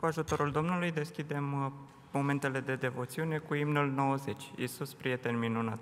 Cu ajutorul Domnului deschidem uh, momentele de devoțiune cu imnul 90, Iisus, prieten minunat.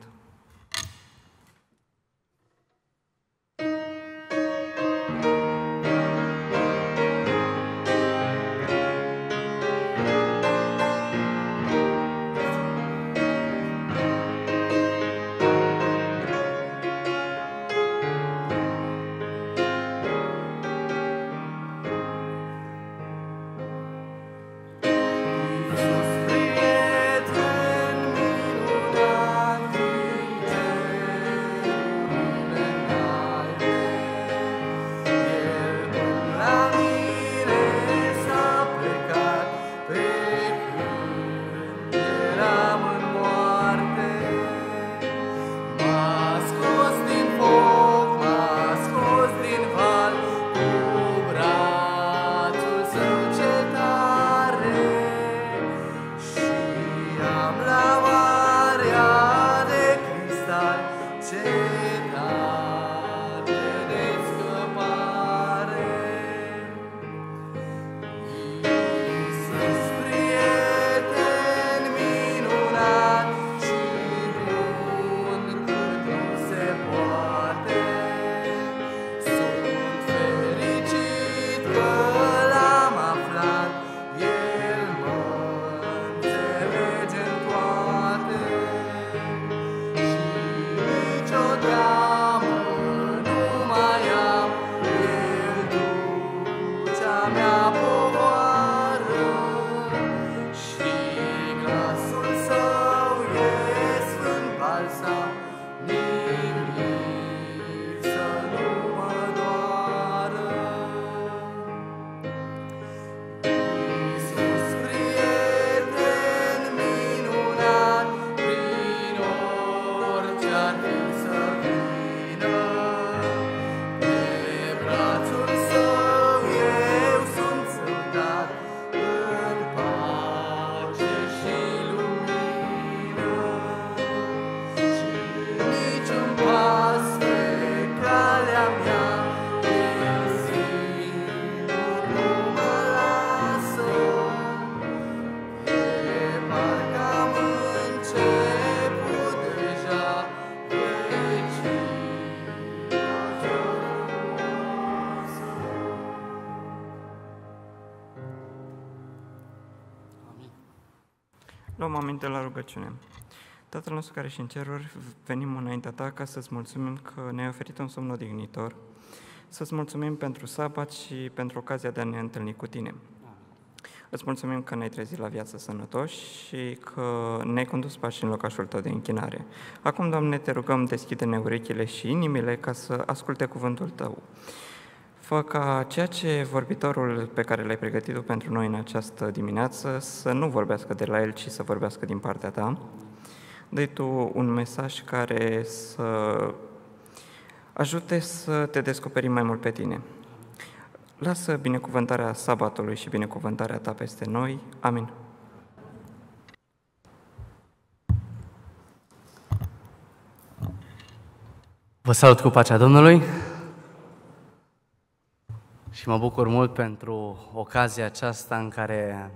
luăm aminte la rugăciune. Tatăl nostru care și în ceruri, venim înaintea ta ca să-ți mulțumim că ne-ai oferit un somn odihnitor, să-ți mulțumim pentru sabat și pentru ocazia de a ne întâlni cu tine. Îți mulțumim că ne-ai trezit la viață sănătoși și că ne-ai condus pașii în locașul tău de închinare. Acum, Doamne, te rugăm, deschide-ne urechile și inimile ca să asculte cuvântul tău fă ca ceea ce vorbitorul pe care l-ai pregătit pentru noi în această dimineață să nu vorbească de la el, ci să vorbească din partea ta. dă tu un mesaj care să ajute să te descoperi mai mult pe tine. Lasă binecuvântarea sabatului și binecuvântarea ta peste noi. Amin. Vă salut cu pacea Domnului! mă bucur mult pentru ocazia aceasta în care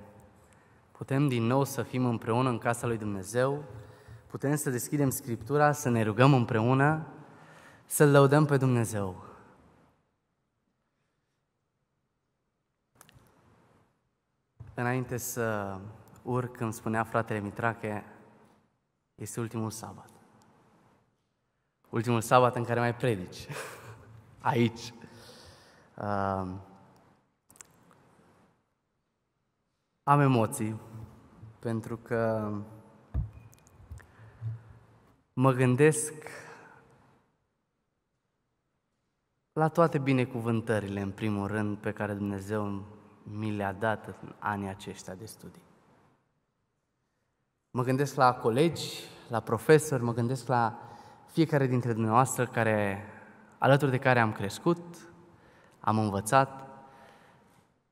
putem din nou să fim împreună în casa lui Dumnezeu, putem să deschidem Scriptura, să ne rugăm împreună, să-L lăudăm pe Dumnezeu. Înainte să urc, îmi spunea fratele Mitrache, este ultimul sabat. Ultimul sabat în care mai predici. Aici. Uh, am emoții pentru că mă gândesc la toate binecuvântările, în primul rând, pe care Dumnezeu mi le-a dat în anii aceștia de studii. Mă gândesc la colegi, la profesori, mă gândesc la fiecare dintre dumneavoastră care, alături de care am crescut, am învățat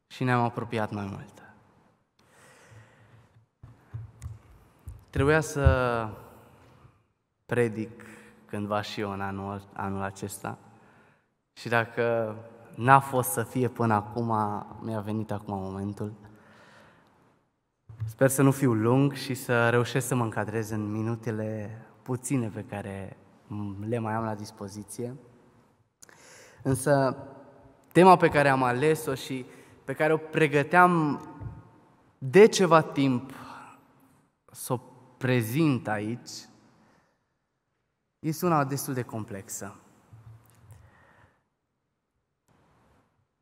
și ne-am apropiat mai mult. Trebuia să predic cândva și eu în anul, anul acesta și dacă n-a fost să fie până acum, mi-a venit acum momentul. Sper să nu fiu lung și să reușesc să mă încadrez în minutele puține pe care le mai am la dispoziție. Însă Tema pe care am ales-o și pe care o pregăteam de ceva timp să o prezint aici, este una destul de complexă.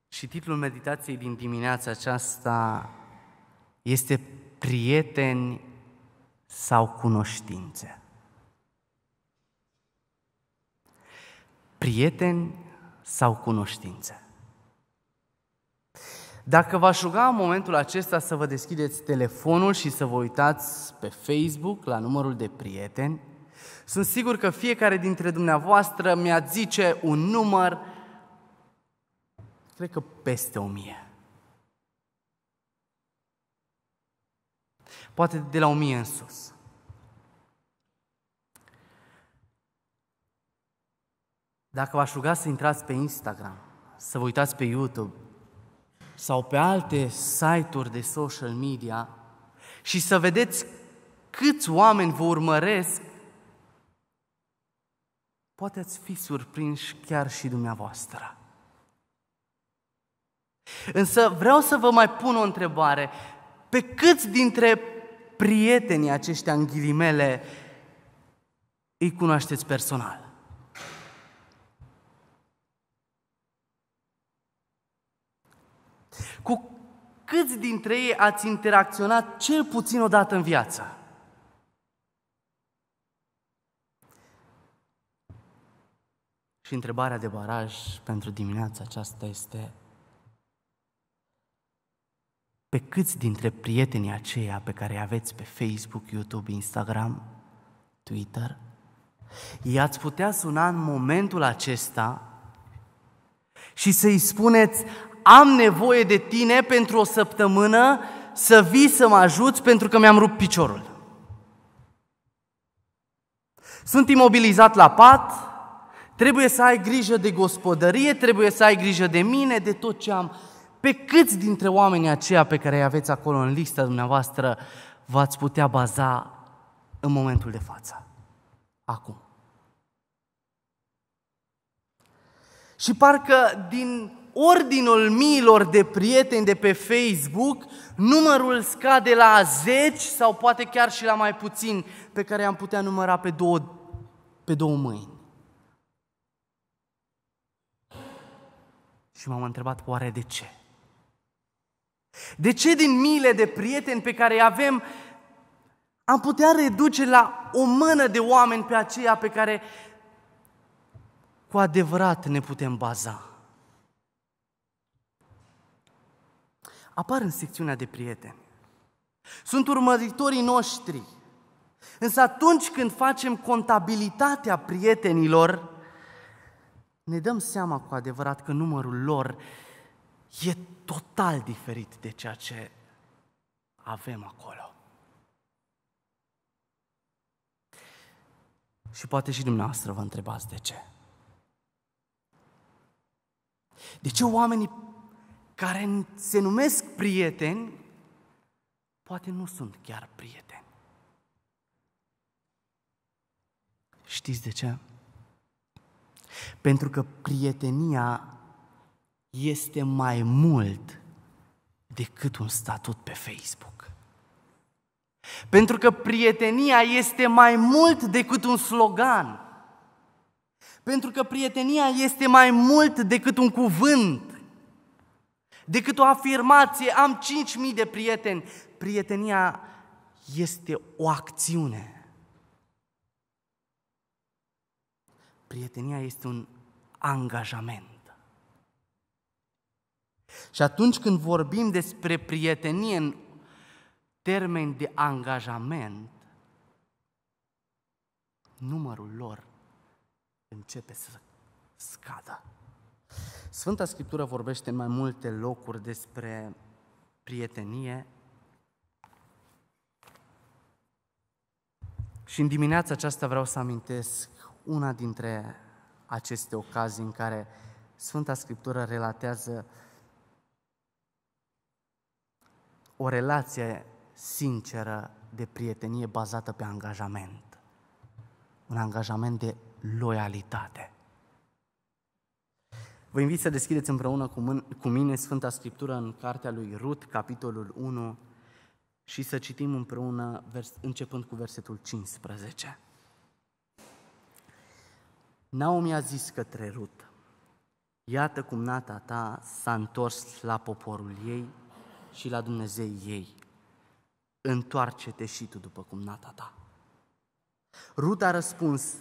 Și titlul meditației din dimineața aceasta este Prieteni sau cunoștințe. Prieteni sau cunoștințe. Dacă v-aș ruga în momentul acesta să vă deschideți telefonul și să vă uitați pe Facebook la numărul de prieteni, sunt sigur că fiecare dintre dumneavoastră mi-a zice un număr, cred că peste o mie. Poate de la o mie în sus. Dacă v-aș ruga să intrați pe Instagram, să vă uitați pe YouTube, sau pe alte site-uri de social media și să vedeți câți oameni vă urmăresc, poate ați fi surprinși chiar și dumneavoastră. Însă vreau să vă mai pun o întrebare. Pe câți dintre prietenii aceștia în ghilimele îi cunoașteți personal? Cu câți dintre ei ați interacționat cel puțin o dată în viață? Și întrebarea de baraj pentru dimineața aceasta este pe câți dintre prietenii aceia pe care îi aveți pe Facebook, YouTube, Instagram, Twitter, i-ați putea suna în momentul acesta și să-i spuneți, am nevoie de tine pentru o săptămână să vii să mă ajuți pentru că mi-am rupt piciorul. Sunt imobilizat la pat, trebuie să ai grijă de gospodărie, trebuie să ai grijă de mine, de tot ce am. Pe câți dintre oamenii aceia pe care îi aveți acolo în lista dumneavoastră v-ați putea baza în momentul de față? Acum. Și parcă din ordinul miilor de prieteni de pe Facebook, numărul scade la 10 sau poate chiar și la mai puțin, pe care am putea număra pe două, pe două mâini. Și m-am întrebat oare de ce? De ce din miile de prieteni pe care îi avem am putea reduce la o mână de oameni pe aceia pe care cu adevărat ne putem baza? apar în secțiunea de prieteni. Sunt urmăritorii noștri. Însă atunci când facem contabilitatea prietenilor, ne dăm seama cu adevărat că numărul lor e total diferit de ceea ce avem acolo. Și poate și dumneavoastră vă întrebați de ce. De ce oamenii care se numesc prieteni, poate nu sunt chiar prieteni. Știți de ce? Pentru că prietenia este mai mult decât un statut pe Facebook. Pentru că prietenia este mai mult decât un slogan. Pentru că prietenia este mai mult decât un cuvânt decât o afirmație, am 5.000 de prieteni. Prietenia este o acțiune. Prietenia este un angajament. Și atunci când vorbim despre prietenie în termeni de angajament, numărul lor începe să scadă. Sfânta Scriptură vorbește în mai multe locuri despre prietenie și în dimineața aceasta vreau să amintesc una dintre aceste ocazii în care Sfânta Scriptură relatează o relație sinceră de prietenie bazată pe angajament. Un angajament de loialitate. Vă invit să deschideți împreună cu mine Sfânta Scriptură în cartea lui Rut, capitolul 1, și să citim împreună începând cu versetul 15. Naomi a zis către Rut, iată cum nata ta s-a întors la poporul ei și la Dumnezei ei. Întoarce-te și tu după cum nata ta. Rut a răspuns,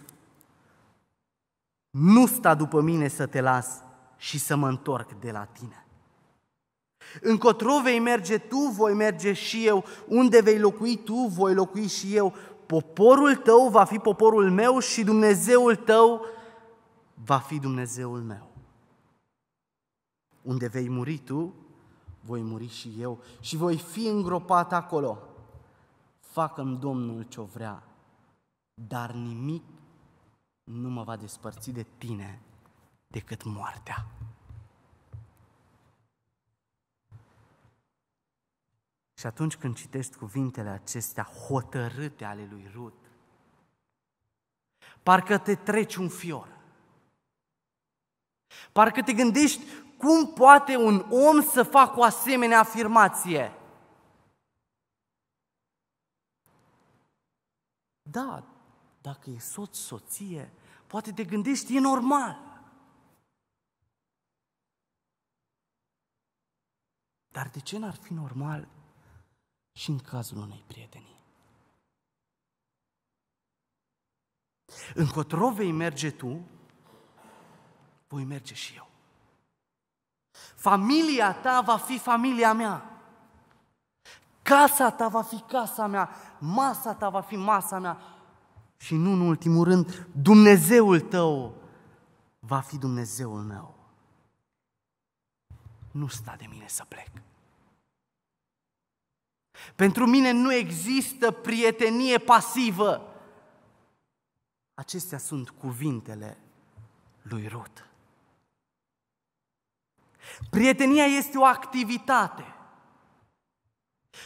nu sta după mine să te las, și să mă întorc de la tine. Încotro vei merge tu, voi merge și eu, unde vei locui tu, voi locui și eu. Poporul tău va fi poporul meu și Dumnezeul tău va fi Dumnezeul meu. Unde vei muri tu, voi muri și eu și voi fi îngropat acolo. Facă-mi Domnul ce vrea, dar nimic nu mă va despărți de tine decât moartea. Și atunci când citești cuvintele acestea hotărâte ale lui Rut, parcă te treci un fior. Parcă te gândești cum poate un om să facă o asemenea afirmație. Da, dacă e soț, soție, poate te gândești, e normal. Dar de ce n-ar fi normal și în cazul unei prietenii? Încotro vei merge tu, voi merge și eu. Familia ta va fi familia mea. Casa ta va fi casa mea, masa ta va fi masa mea și nu în ultimul rând, Dumnezeul tău va fi Dumnezeul meu. Nu sta de mine să plec. Pentru mine nu există prietenie pasivă. Acestea sunt cuvintele lui Rut. Prietenia este o activitate.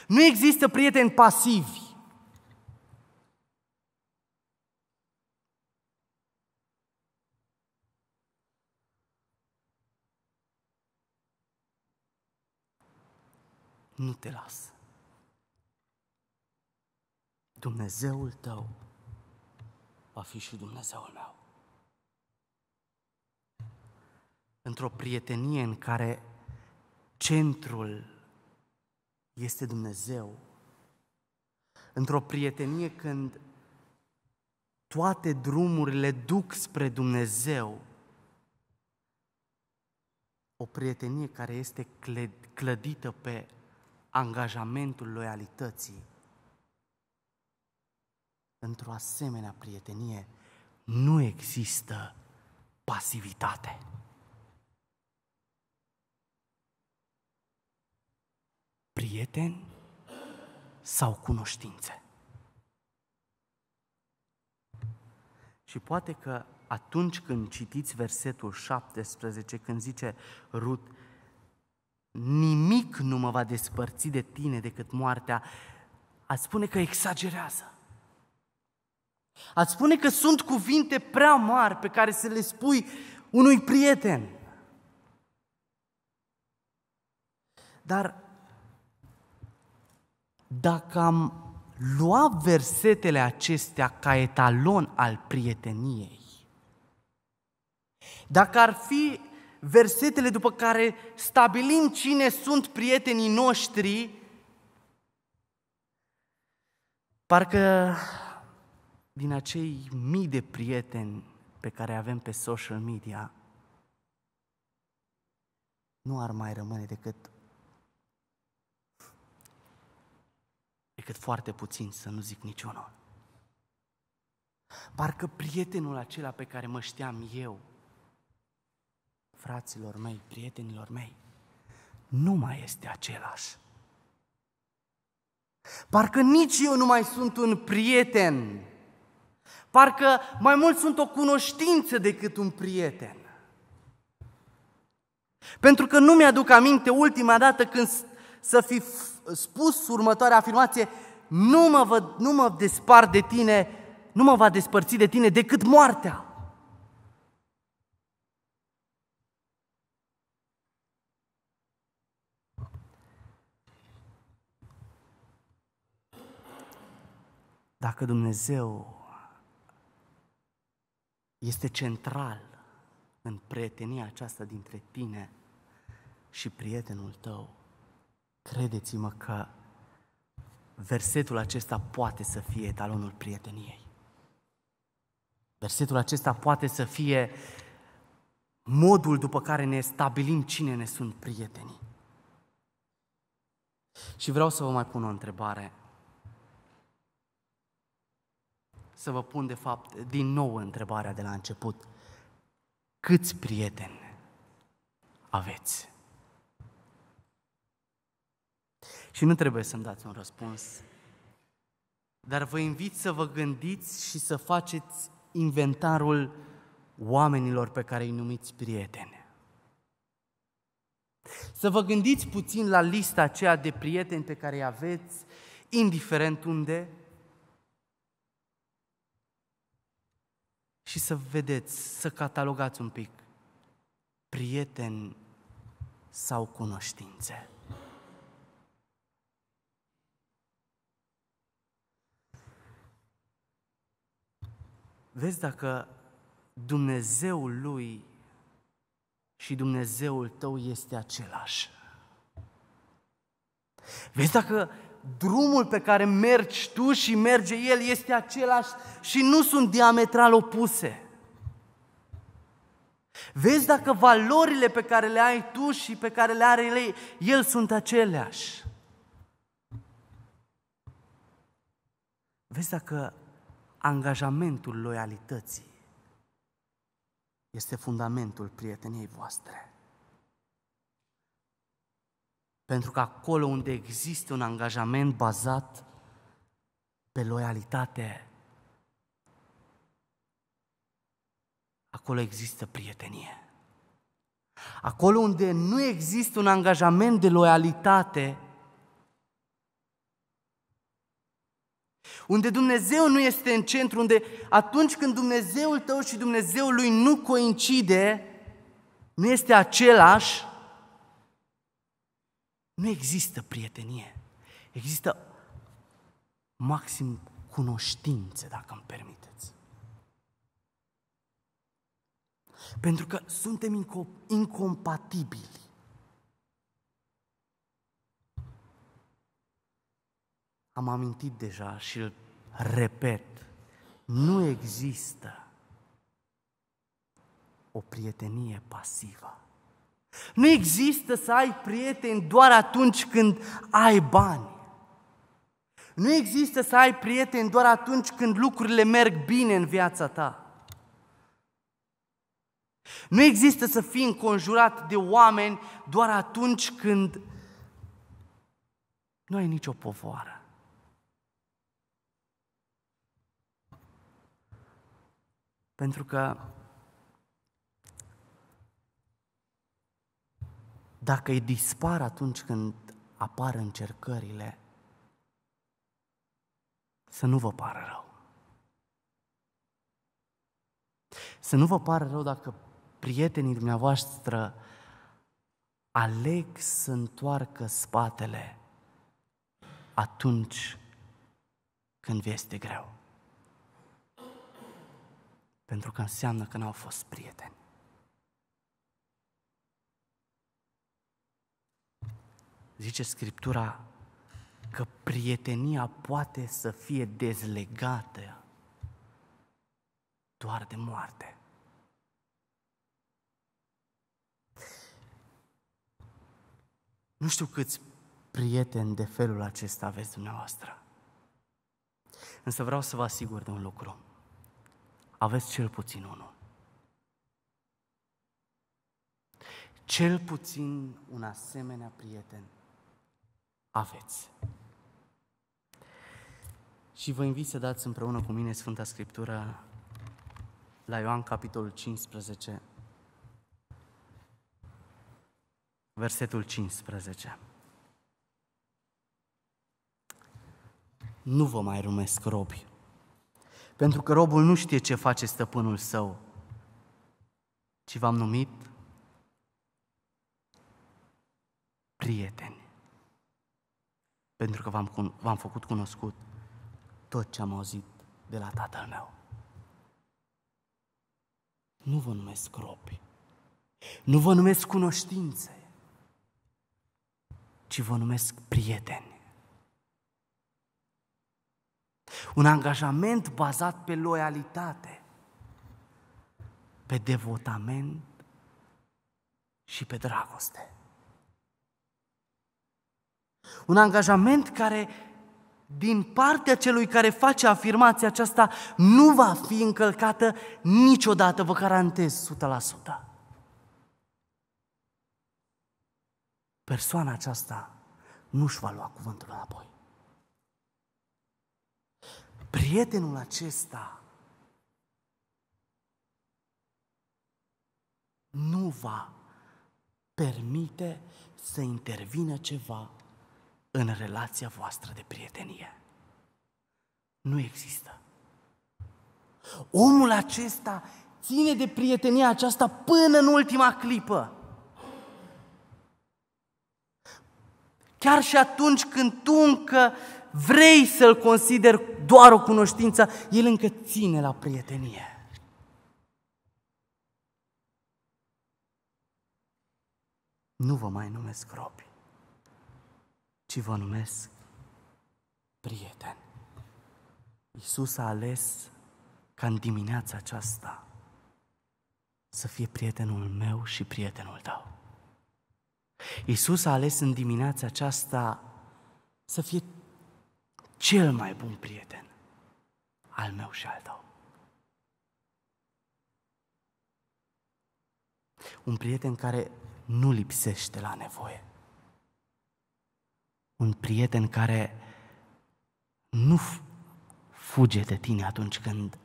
Nu există prieteni pasivi. Nu te las. Dumnezeul tău va fi și Dumnezeul meu. Într-o prietenie în care centrul este Dumnezeu, într-o prietenie când toate drumurile duc spre Dumnezeu, o prietenie care este clădită pe angajamentul loialității, într-o asemenea prietenie nu există pasivitate. Prieteni sau cunoștințe? Și poate că atunci când citiți versetul 17, când zice Rut, nimic nu mă va despărți de tine decât moartea, ați spune că exagerează. Ați spune că sunt cuvinte prea mari pe care să le spui unui prieten. Dar dacă am luat versetele acestea ca etalon al prieteniei, dacă ar fi versetele după care stabilim cine sunt prietenii noștri, parcă din acei mii de prieteni pe care avem pe social media, nu ar mai rămâne decât decât foarte puțin, să nu zic niciunul. Parcă prietenul acela pe care mă știam eu, fraților mei, prietenilor mei, nu mai este același. Parcă nici eu nu mai sunt un prieten Parcă mai mult sunt o cunoștință decât un prieten. Pentru că nu mi-aduc aminte ultima dată când să fi spus următoarea afirmație, nu mă, vă, nu mă despar de tine, nu mă va despărți de tine decât moartea. Dacă Dumnezeu este central în prietenia aceasta dintre tine și prietenul tău. Credeți-mă că versetul acesta poate să fie talonul prieteniei. Versetul acesta poate să fie modul după care ne stabilim cine ne sunt prietenii. Și vreau să vă mai pun o întrebare. să vă pun, de fapt, din nou întrebarea de la început. Câți prieteni aveți? Și nu trebuie să-mi dați un răspuns, dar vă invit să vă gândiți și să faceți inventarul oamenilor pe care îi numiți prieteni. Să vă gândiți puțin la lista aceea de prieteni pe care îi aveți, indiferent unde, și să vedeți, să catalogați un pic prieteni sau cunoștințe. Vezi dacă Dumnezeul lui și Dumnezeul tău este același. Vezi dacă drumul pe care mergi tu și merge el este același și nu sunt diametral opuse. Vezi dacă valorile pe care le ai tu și pe care le are el, el sunt aceleași. Vezi dacă angajamentul loialității este fundamentul prieteniei voastre. Pentru că acolo unde există un angajament bazat pe loialitate, acolo există prietenie. Acolo unde nu există un angajament de loialitate, unde Dumnezeu nu este în centru, unde atunci când Dumnezeul tău și Dumnezeul lui nu coincide, nu este același, nu există prietenie. Există maxim cunoștințe, dacă îmi permiteți. Pentru că suntem incompatibili. Am amintit deja și îl repet, nu există o prietenie pasivă. Nu există să ai prieteni doar atunci când ai bani. Nu există să ai prieteni doar atunci când lucrurile merg bine în viața ta. Nu există să fii înconjurat de oameni doar atunci când nu ai nicio povoară. Pentru că dacă îi dispar atunci când apar încercările, să nu vă pară rău. Să nu vă pară rău dacă prietenii dumneavoastră aleg să întoarcă spatele atunci când vi este greu. Pentru că înseamnă că n-au fost prieteni. zice Scriptura că prietenia poate să fie dezlegată doar de moarte. Nu știu câți prieteni de felul acesta aveți dumneavoastră. Însă vreau să vă asigur de un lucru. Aveți cel puțin unul. Cel puțin un asemenea prieten aveți. Și vă invit să dați împreună cu mine Sfânta Scriptură la Ioan capitolul 15, versetul 15. Nu vă mai rumesc robi, pentru că robul nu știe ce face stăpânul său, ci v-am numit prieteni pentru că v-am, v-am făcut cunoscut tot ce am auzit de la tatăl meu. Nu vă numesc robi, nu vă numesc cunoștințe, ci vă numesc prieteni. Un angajament bazat pe loialitate, pe devotament și pe dragoste. Un angajament care, din partea celui care face afirmația aceasta, nu va fi încălcată niciodată, vă garantez 100%. Persoana aceasta nu își va lua cuvântul înapoi. Prietenul acesta nu va permite să intervină ceva în relația voastră de prietenie. Nu există. Omul acesta ține de prietenia aceasta până în ultima clipă. Chiar și atunci când tu încă vrei să-l consideri doar o cunoștință, el încă ține la prietenie. Nu vă mai numesc robi ci vă numesc prieten. Iisus a ales ca în dimineața aceasta să fie prietenul meu și prietenul tău. Iisus a ales în dimineața aceasta să fie cel mai bun prieten al meu și al tău. Un prieten care nu lipsește la nevoie un prieten care nu fuge de tine atunci când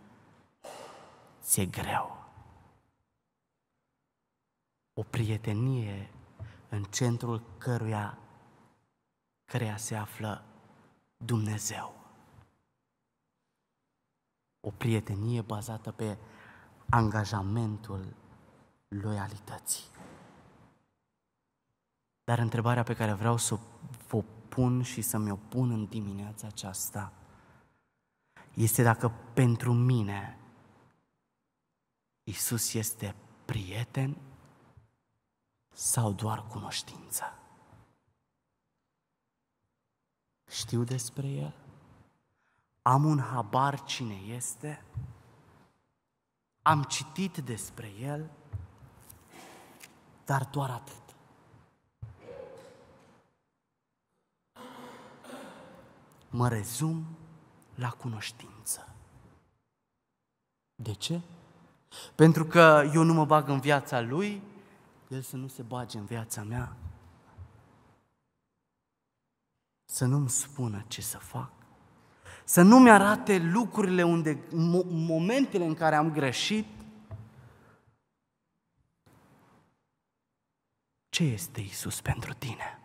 ți-e greu. O prietenie în centrul căruia, crea se află Dumnezeu. O prietenie bazată pe angajamentul loialității. Dar întrebarea pe care vreau să pun și să-mi opun în dimineața aceasta este dacă pentru mine Isus este prieten sau doar cunoștință. Știu despre El? Am un habar cine este? Am citit despre El? Dar doar atât. mă rezum la cunoștință. De ce? Pentru că eu nu mă bag în viața lui, el să nu se bage în viața mea. Să nu-mi spună ce să fac. Să nu-mi arate lucrurile unde, momentele în care am greșit. Ce este Isus pentru tine?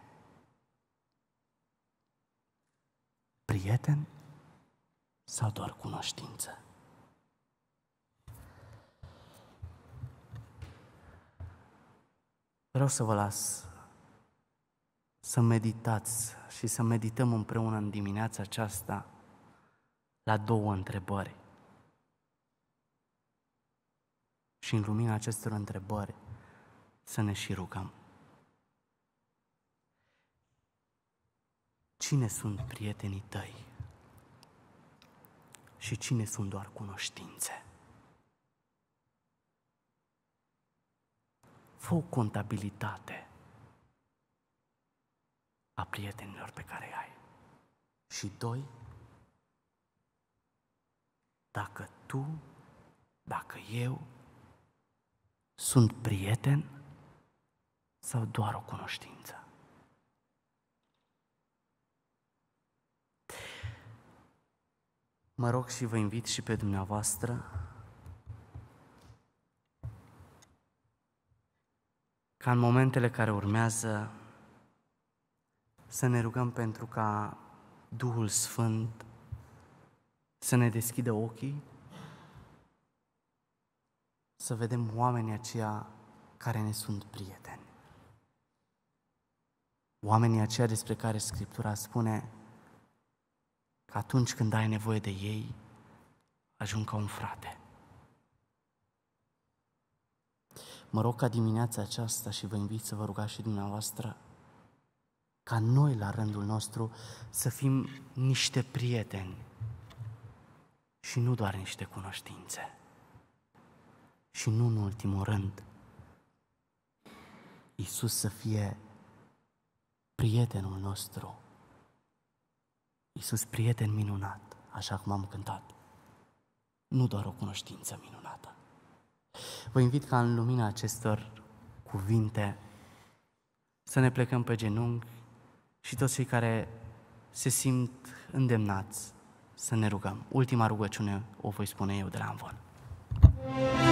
prieten sau doar cunoștință? Vreau să vă las să meditați și să medităm împreună în dimineața aceasta la două întrebări. Și în lumina acestor întrebări să ne și rugăm. cine sunt prietenii tăi și cine sunt doar cunoștințe. Fă o contabilitate a prietenilor pe care îi ai. Și doi, dacă tu, dacă eu sunt prieten sau doar o cunoștință. Mă rog și vă invit și pe dumneavoastră ca în momentele care urmează să ne rugăm pentru ca Duhul Sfânt să ne deschidă ochii, să vedem oamenii aceia care ne sunt prieteni. Oamenii aceia despre care Scriptura spune că atunci când ai nevoie de ei, ajung ca un frate. Mă rog ca dimineața aceasta și vă invit să vă rugați și dumneavoastră ca noi la rândul nostru să fim niște prieteni și nu doar niște cunoștințe. Și nu în ultimul rând, Isus să fie prietenul nostru Iisus, prieten minunat, așa cum am cântat, nu doar o cunoștință minunată. Vă invit ca în lumina acestor cuvinte să ne plecăm pe genunchi și toți cei care se simt îndemnați să ne rugăm. Ultima rugăciune o voi spune eu de la Amvon. Thank you.